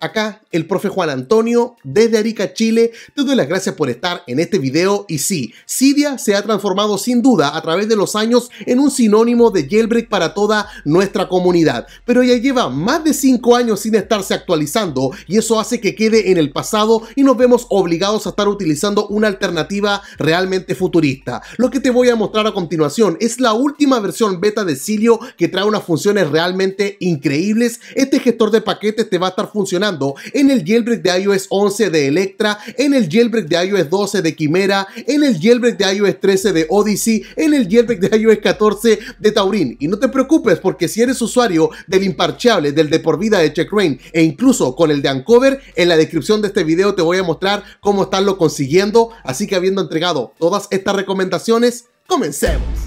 acá el profe Juan Antonio desde Arica, Chile. Te doy las gracias por estar en este video y sí, Cydia se ha transformado sin duda a través de los años en un sinónimo de jailbreak para toda nuestra comunidad, pero ya lleva más de 5 años sin estarse actualizando y eso hace que quede en el pasado y nos vemos obligados a estar utilizando una alternativa realmente futurista. Lo que te voy a mostrar a continuación es la última versión beta de Cilio que trae unas funciones realmente increíbles. Este gestor de paquetes te va a estar funcionando en el jailbreak de iOS 11 de Electra, en el jailbreak de iOS 12 de Quimera, en el jailbreak de iOS 13 de Odyssey, en el jailbreak de iOS 14 de Taurin. Y no te preocupes porque si eres usuario del imparchable, del de por vida de Checkrain e incluso con el de Ancover en la descripción de este video te voy a mostrar cómo estarlo consiguiendo. Así que habiendo entregado todas estas recomendaciones, comencemos.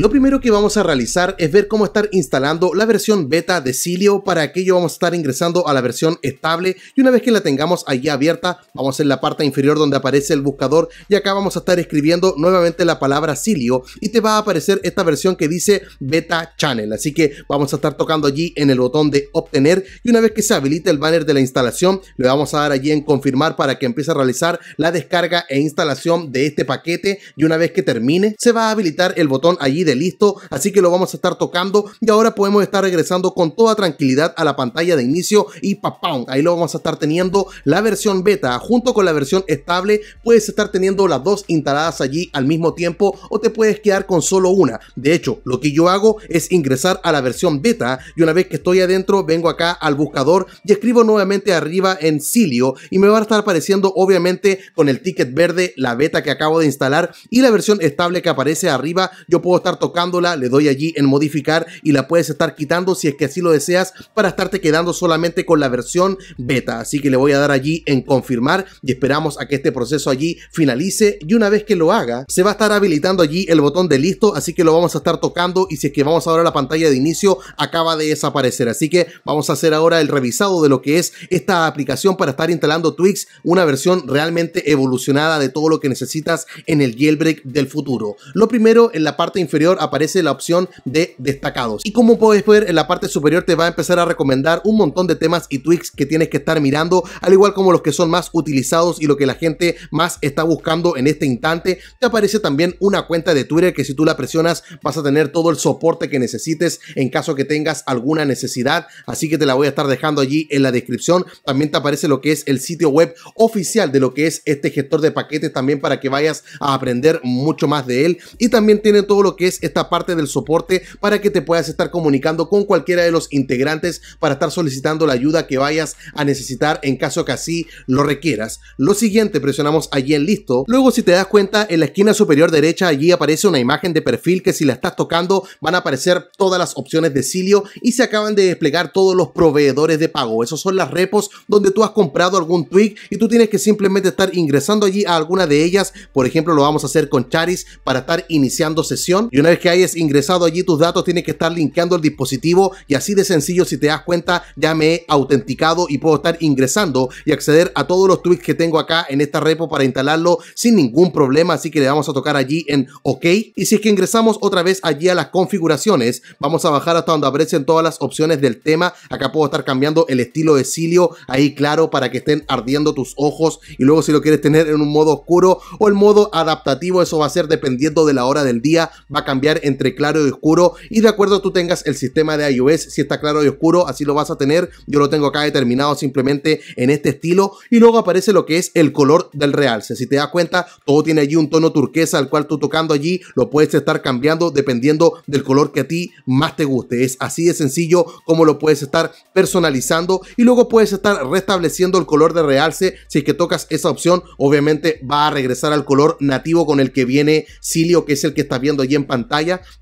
Lo primero que vamos a realizar es ver cómo estar instalando la versión beta de Cilio. Para aquello vamos a estar ingresando a la versión estable y una vez que la tengamos allí abierta, vamos en la parte inferior donde aparece el buscador y acá vamos a estar escribiendo nuevamente la palabra Cilio y te va a aparecer esta versión que dice Beta Channel. Así que vamos a estar tocando allí en el botón de obtener y una vez que se habilite el banner de la instalación, le vamos a dar allí en confirmar para que empiece a realizar la descarga e instalación de este paquete y una vez que termine, se va a habilitar el botón allí de listo, así que lo vamos a estar tocando y ahora podemos estar regresando con toda tranquilidad a la pantalla de inicio y papón, ahí lo vamos a estar teniendo la versión beta junto con la versión estable, puedes estar teniendo las dos instaladas allí al mismo tiempo o te puedes quedar con solo una. De hecho, lo que yo hago es ingresar a la versión beta y una vez que estoy adentro vengo acá al buscador y escribo nuevamente arriba en Cilio y me va a estar apareciendo obviamente con el ticket verde la beta que acabo de instalar y la versión estable que aparece arriba yo puedo estar tocándola, le doy allí en modificar y la puedes estar quitando si es que así lo deseas para estarte quedando solamente con la versión beta. Así que le voy a dar allí en confirmar y esperamos a que este proceso allí finalice y una vez que lo haga se va a estar habilitando allí el botón de listo, así que lo vamos a estar tocando y si es que vamos ahora a la pantalla de inicio acaba de desaparecer. Así que vamos a hacer ahora el revisado de lo que es esta aplicación para estar instalando Twix, una versión realmente evolucionada de todo lo que necesitas en el jailbreak del futuro. Lo primero en la parte inferior aparece la opción de destacados. Y como puedes ver en la parte superior te va a empezar a recomendar un montón de temas y tweaks que tienes que estar mirando, al igual como los que son más utilizados y lo que la gente más está buscando en este instante. Te aparece también una cuenta de Twitter que si tú la presionas vas a tener todo el soporte que necesites en caso que tengas alguna necesidad, así que te la voy a estar dejando allí en la descripción. También te aparece lo que es el sitio web oficial de lo que es este gestor de paquetes también para que vayas a aprender mucho más de él y también tiene todo lo que es esta parte del soporte para que te puedas estar comunicando con cualquiera de los integrantes para estar solicitando la ayuda que vayas a necesitar en caso que así lo requieras. Lo siguiente, presionamos allí en listo. Luego si te das cuenta, en la esquina superior derecha allí aparece una imagen de perfil que si la estás tocando van a aparecer todas las opciones de Cilio y se acaban de desplegar todos los proveedores de pago. Esos son las repos donde tú has comprado algún tweet y tú tienes que simplemente estar ingresando allí a alguna de ellas. Por ejemplo, lo vamos a hacer con Charis para estar iniciando sesión una vez que hayas ingresado allí tus datos, tienes que estar linkeando el dispositivo y así de sencillo, si te das cuenta, ya me he autenticado y puedo estar ingresando y acceder a todos los tweets que tengo acá en esta repo para instalarlo sin ningún problema. Así que le vamos a tocar allí en OK. Y si es que ingresamos otra vez allí a las configuraciones, vamos a bajar hasta donde aparecen todas las opciones del tema. Acá puedo estar cambiando el estilo de cilio ahí claro para que estén ardiendo tus ojos y luego si lo quieres tener en un modo oscuro o el modo adaptativo, eso va a ser dependiendo de la hora del día, va cambiar entre claro y oscuro y de acuerdo tú tengas el sistema de iOS, si está claro y oscuro, así lo vas a tener. Yo lo tengo acá determinado simplemente en este estilo y luego aparece lo que es el color del realce. Si te das cuenta, todo tiene allí un tono turquesa al cual tú tocando allí lo puedes estar cambiando dependiendo del color que a ti más te guste. Es así de sencillo como lo puedes estar personalizando y luego puedes estar restableciendo el color de realce. Si es que tocas esa opción, obviamente va a regresar al color nativo con el que viene Cilio, que es el que estás viendo allí en pantalla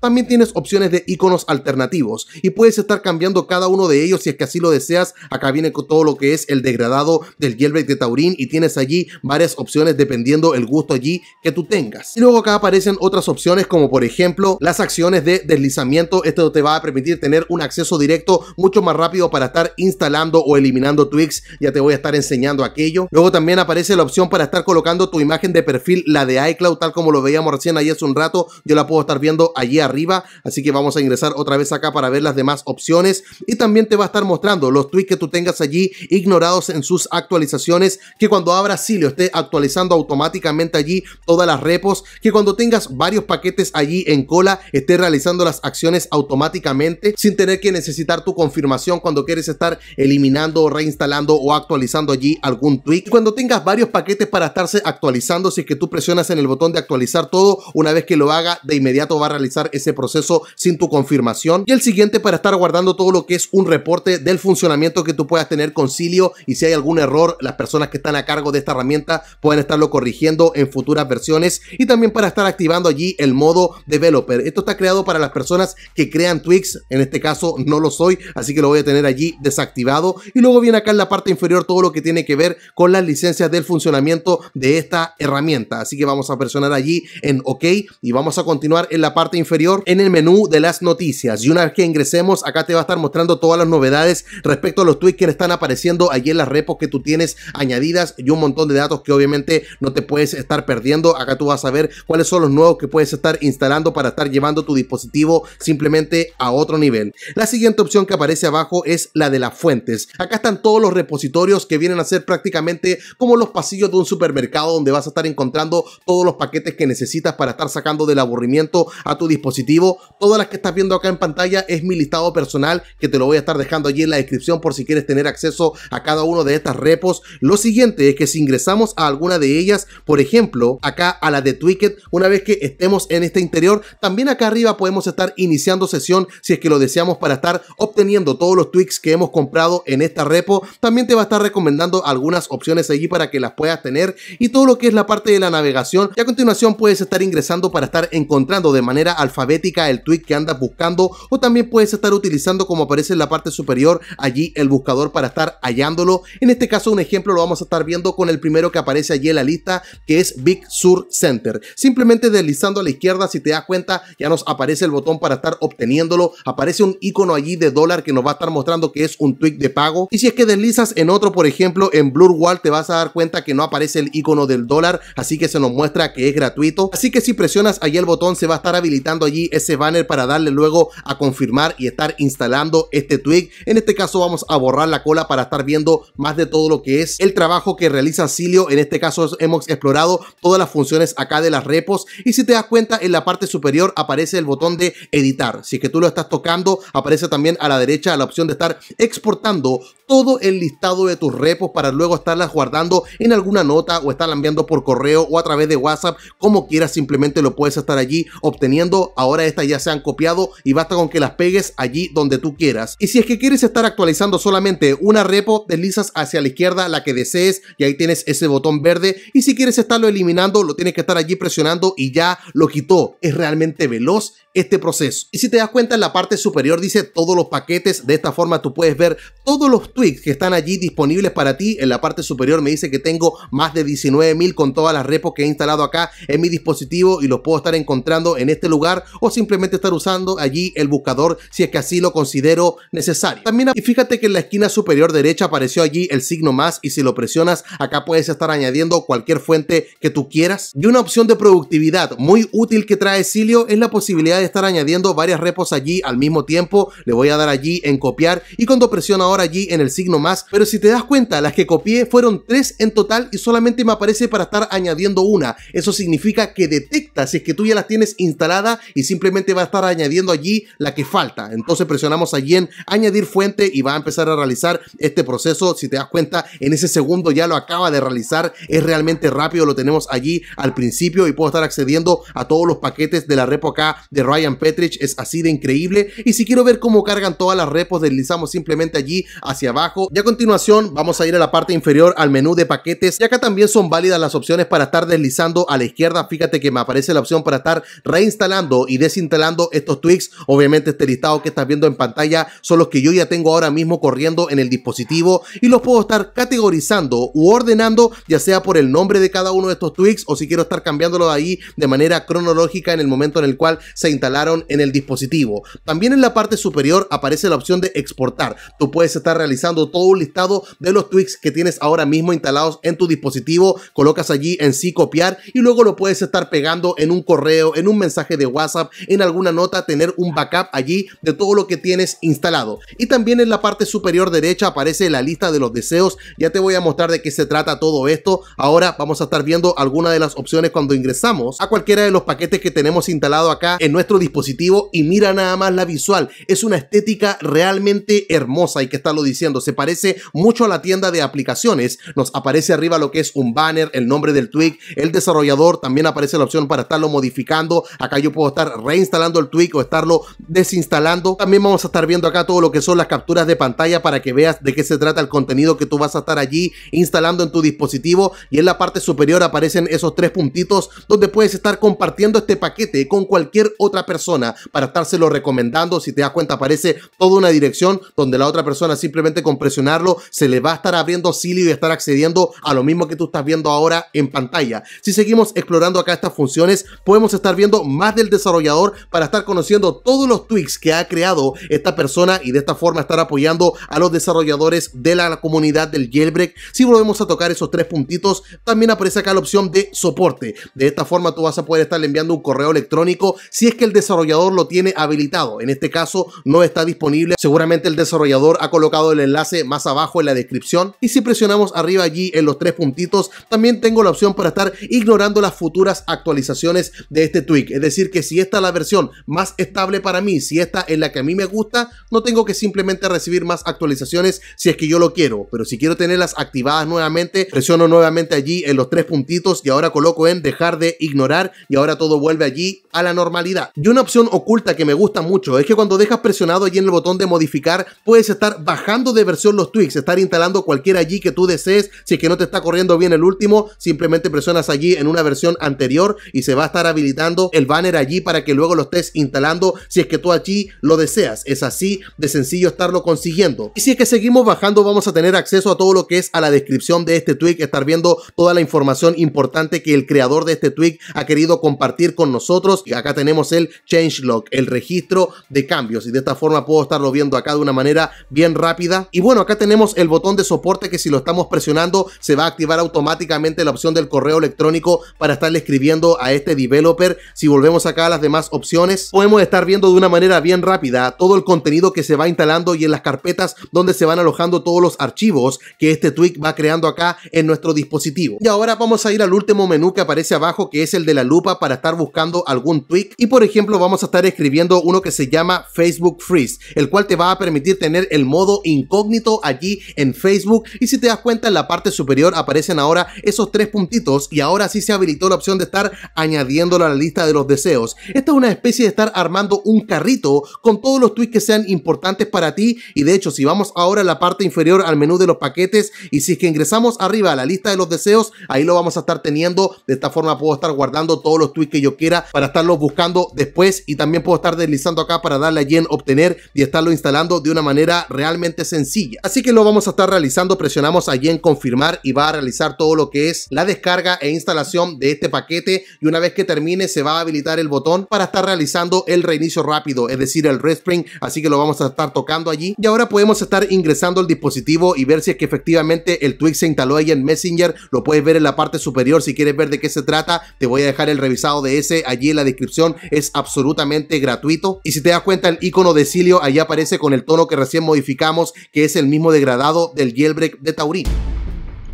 también tienes opciones de iconos alternativos y puedes estar cambiando cada uno de ellos si es que así lo deseas. Acá viene con todo lo que es el degradado del yelp de Taurín y tienes allí varias opciones dependiendo el gusto allí que tú tengas. Y luego acá aparecen otras opciones como por ejemplo las acciones de deslizamiento. Esto te va a permitir tener un acceso directo mucho más rápido para estar instalando o eliminando tweaks. Ya te voy a estar enseñando aquello. Luego también aparece la opción para estar colocando tu imagen de perfil, la de iCloud, tal como lo veíamos recién ahí hace un rato. Yo la puedo estar viendo allí arriba. Así que vamos a ingresar otra vez acá para ver las demás opciones. Y también te va a estar mostrando los tweets que tú tengas allí ignorados en sus actualizaciones. Que cuando abras lo esté actualizando automáticamente allí todas las repos. Que cuando tengas varios paquetes allí en cola esté realizando las acciones automáticamente sin tener que necesitar tu confirmación cuando quieres estar eliminando, o reinstalando o actualizando allí algún tweet. cuando tengas varios paquetes para estarse actualizando, si es que tú presionas en el botón de actualizar todo, una vez que lo haga de inmediato va a realizar ese proceso sin tu confirmación. Y el siguiente para estar guardando todo lo que es un reporte del funcionamiento que tú puedas tener con y si hay algún error, las personas que están a cargo de esta herramienta pueden estarlo corrigiendo en futuras versiones y también para estar activando allí el modo developer. Esto está creado para las personas que crean tweaks, en este caso no lo soy, así que lo voy a tener allí desactivado y luego viene acá en la parte inferior todo lo que tiene que ver con las licencias del funcionamiento de esta herramienta. Así que vamos a presionar allí en OK y vamos a continuar el la parte inferior en el menú de las noticias. Y una vez que ingresemos, acá te va a estar mostrando todas las novedades respecto a los tweets que están apareciendo allí en las repos que tú tienes añadidas y un montón de datos que obviamente no te puedes estar perdiendo. Acá tú vas a ver cuáles son los nuevos que puedes estar instalando para estar llevando tu dispositivo simplemente a otro nivel. La siguiente opción que aparece abajo es la de las fuentes. Acá están todos los repositorios que vienen a ser prácticamente como los pasillos de un supermercado donde vas a estar encontrando todos los paquetes que necesitas para estar sacando del aburrimiento a tu dispositivo. Todas las que estás viendo acá en pantalla es mi listado personal que te lo voy a estar dejando allí en la descripción por si quieres tener acceso a cada uno de estas repos. Lo siguiente es que si ingresamos a alguna de ellas, por ejemplo, acá a la de Twicket, una vez que estemos en este interior, también acá arriba podemos estar iniciando sesión si es que lo deseamos para estar obteniendo todos los tweaks que hemos comprado en esta repo. También te va a estar recomendando algunas opciones allí para que las puedas tener y todo lo que es la parte de la navegación. Y a continuación puedes estar ingresando para estar encontrando de manera alfabética el tweet que andas buscando o también puedes estar utilizando como aparece en la parte superior allí el buscador para estar hallándolo. En este caso un ejemplo lo vamos a estar viendo con el primero que aparece allí en la lista que es Big Sur Center. Simplemente deslizando a la izquierda si te das cuenta ya nos aparece el botón para estar obteniéndolo. Aparece un icono allí de dólar que nos va a estar mostrando que es un tweet de pago. Y si es que deslizas en otro por ejemplo en Blur Wall te vas a dar cuenta que no aparece el icono del dólar así que se nos muestra que es gratuito. Así que si presionas allí el botón se va a estar habilitando allí ese banner para darle luego a confirmar y estar instalando este tweak. En este caso vamos a borrar la cola para estar viendo más de todo lo que es el trabajo que realiza Silio En este caso hemos explorado todas las funciones acá de las repos y si te das cuenta en la parte superior aparece el botón de editar. Si es que tú lo estás tocando aparece también a la derecha la opción de estar exportando todo el listado de tus repos para luego estarlas guardando en alguna nota o estarla enviando por correo o a través de WhatsApp, como quieras, simplemente lo puedes estar allí teniendo. ahora estas ya se han copiado y basta con que las pegues allí donde tú quieras. Y si es que quieres estar actualizando solamente una repo, deslizas hacia la izquierda la que desees y ahí tienes ese botón verde. Y si quieres estarlo eliminando, lo tienes que estar allí presionando y ya lo quitó. Es realmente veloz este proceso. Y si te das cuenta, en la parte superior dice todos los paquetes. De esta forma tú puedes ver todos los tweets que están allí disponibles para ti. En la parte superior me dice que tengo más de 19.000 con todas las repos que he instalado acá en mi dispositivo y los puedo estar encontrando en este lugar o simplemente estar usando allí el buscador si es que así lo considero necesario. También y fíjate que en la esquina superior derecha apareció allí el signo más y si lo presionas acá puedes estar añadiendo cualquier fuente que tú quieras. Y una opción de productividad muy útil que trae Silio es la posibilidad de estar añadiendo varias repos allí al mismo tiempo. Le voy a dar allí en copiar y cuando presiono ahora allí en el signo más. Pero si te das cuenta, las que copié fueron tres en total y solamente me aparece para estar añadiendo una. Eso significa que detecta si es que tú ya las tienes instalada y simplemente va a estar añadiendo allí la que falta. Entonces presionamos allí en añadir fuente y va a empezar a realizar este proceso. Si te das cuenta, en ese segundo ya lo acaba de realizar. Es realmente rápido, lo tenemos allí al principio y puedo estar accediendo a todos los paquetes de la repo acá de Ryan Petrich es así de increíble y si quiero ver cómo cargan todas las repos deslizamos simplemente allí hacia abajo y a continuación vamos a ir a la parte inferior al menú de paquetes y acá también son válidas las opciones para estar deslizando a la izquierda fíjate que me aparece la opción para estar reinstalando y desinstalando estos tweaks obviamente este listado que estás viendo en pantalla son los que yo ya tengo ahora mismo corriendo en el dispositivo y los puedo estar categorizando u ordenando ya sea por el nombre de cada uno de estos tweaks o si quiero estar de ahí de manera cronológica en el momento en el cual se instalaron en el dispositivo. También en la parte superior aparece la opción de exportar. Tú puedes estar realizando todo un listado de los tweaks que tienes ahora mismo instalados en tu dispositivo. Colocas allí en sí copiar y luego lo puedes estar pegando en un correo, en un mensaje de WhatsApp, en alguna nota, tener un backup allí de todo lo que tienes instalado. Y también en la parte superior derecha aparece la lista de los deseos. Ya te voy a mostrar de qué se trata todo esto. Ahora vamos a estar viendo algunas de las opciones cuando ingresamos a cualquiera de los paquetes que tenemos instalado acá en nuestra dispositivo y mira nada más la visual. Es una estética realmente hermosa, hay que estarlo diciendo. Se parece mucho a la tienda de aplicaciones. Nos aparece arriba lo que es un banner, el nombre del tweak, el desarrollador. También aparece la opción para estarlo modificando. Acá yo puedo estar reinstalando el tweak o estarlo desinstalando. También vamos a estar viendo acá todo lo que son las capturas de pantalla para que veas de qué se trata el contenido que tú vas a estar allí instalando en tu dispositivo. Y en la parte superior aparecen esos tres puntitos donde puedes estar compartiendo este paquete con cualquier otra persona para estárselo recomendando. Si te das cuenta, aparece toda una dirección donde la otra persona simplemente con presionarlo se le va a estar abriendo Silly y estar accediendo a lo mismo que tú estás viendo ahora en pantalla. Si seguimos explorando acá estas funciones, podemos estar viendo más del desarrollador para estar conociendo todos los tweaks que ha creado esta persona y de esta forma estar apoyando a los desarrolladores de la comunidad del jailbreak. Si volvemos a tocar esos tres puntitos, también aparece acá la opción de soporte. De esta forma tú vas a poder estar enviando un correo electrónico si es que el desarrollador lo tiene habilitado. En este caso no está disponible. Seguramente el desarrollador ha colocado el enlace más abajo en la descripción. Y si presionamos arriba allí en los tres puntitos, también tengo la opción para estar ignorando las futuras actualizaciones de este tweak. Es decir, que si esta es la versión más estable para mí, si esta es la que a mí me gusta, no tengo que simplemente recibir más actualizaciones si es que yo lo quiero. Pero si quiero tenerlas activadas nuevamente, presiono nuevamente allí en los tres puntitos y ahora coloco en dejar de ignorar y ahora todo vuelve allí a la normalidad. Y una opción oculta que me gusta mucho es que cuando dejas presionado allí en el botón de modificar, puedes estar bajando de versión los tweaks, estar instalando cualquier allí que tú desees. Si es que no te está corriendo bien el último, simplemente presionas allí en una versión anterior y se va a estar habilitando el banner allí para que luego lo estés instalando si es que tú allí lo deseas. Es así de sencillo estarlo consiguiendo. Y si es que seguimos bajando, vamos a tener acceso a todo lo que es a la descripción de este tweak, estar viendo toda la información importante que el creador de este tweak ha querido compartir con nosotros. Y acá tenemos el Change changelog, el registro de cambios. Y de esta forma puedo estarlo viendo acá de una manera bien rápida. Y bueno, acá tenemos el botón de soporte que si lo estamos presionando se va a activar automáticamente la opción del correo electrónico para estarle escribiendo a este developer. Si volvemos acá a las demás opciones, podemos estar viendo de una manera bien rápida todo el contenido que se va instalando y en las carpetas donde se van alojando todos los archivos que este tweak va creando acá en nuestro dispositivo. Y ahora vamos a ir al último menú que aparece abajo que es el de la lupa para estar buscando algún tweak y por ejemplo vamos a estar escribiendo uno que se llama Facebook Freeze, el cual te va a permitir tener el modo incógnito allí en Facebook. Y si te das cuenta, en la parte superior aparecen ahora esos tres puntitos y ahora sí se habilitó la opción de estar añadiendo a la lista de los deseos. Esta es una especie de estar armando un carrito con todos los tweets que sean importantes para ti. Y de hecho, si vamos ahora a la parte inferior al menú de los paquetes y si es que ingresamos arriba a la lista de los deseos, ahí lo vamos a estar teniendo. De esta forma puedo estar guardando todos los tweets que yo quiera para estarlos buscando después y también puedo estar deslizando acá para darle allí en obtener y estarlo instalando de una manera realmente sencilla. Así que lo vamos a estar realizando, presionamos allí en confirmar y va a realizar todo lo que es la descarga e instalación de este paquete y una vez que termine se va a habilitar el botón para estar realizando el reinicio rápido, es decir, el respring, así que lo vamos a estar tocando allí y ahora podemos estar ingresando el dispositivo y ver si es que efectivamente el tweak se instaló ahí en Messenger, lo puedes ver en la parte superior si quieres ver de qué se trata, te voy a dejar el revisado de ese allí en la descripción, es absolutamente gratuito. Y si te das cuenta, el icono de Cilio ahí aparece con el tono que recién modificamos, que es el mismo degradado del jailbreak de Tauri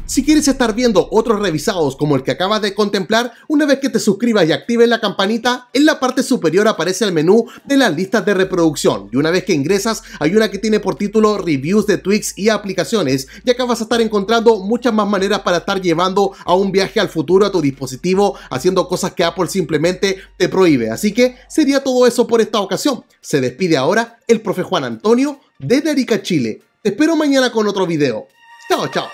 si quieres estar viendo otros revisados como el que acabas de contemplar, una vez que te suscribas y actives la campanita, en la parte superior aparece el menú de las listas de reproducción y una vez que ingresas hay una que tiene por título Reviews de tweaks y aplicaciones y acá vas a estar encontrando muchas más maneras para estar llevando a un viaje al futuro a tu dispositivo haciendo cosas que Apple simplemente te prohíbe. Así que sería todo eso por esta ocasión. Se despide ahora el profe Juan Antonio de Derica Chile. Te espero mañana con otro video. Chao, chao.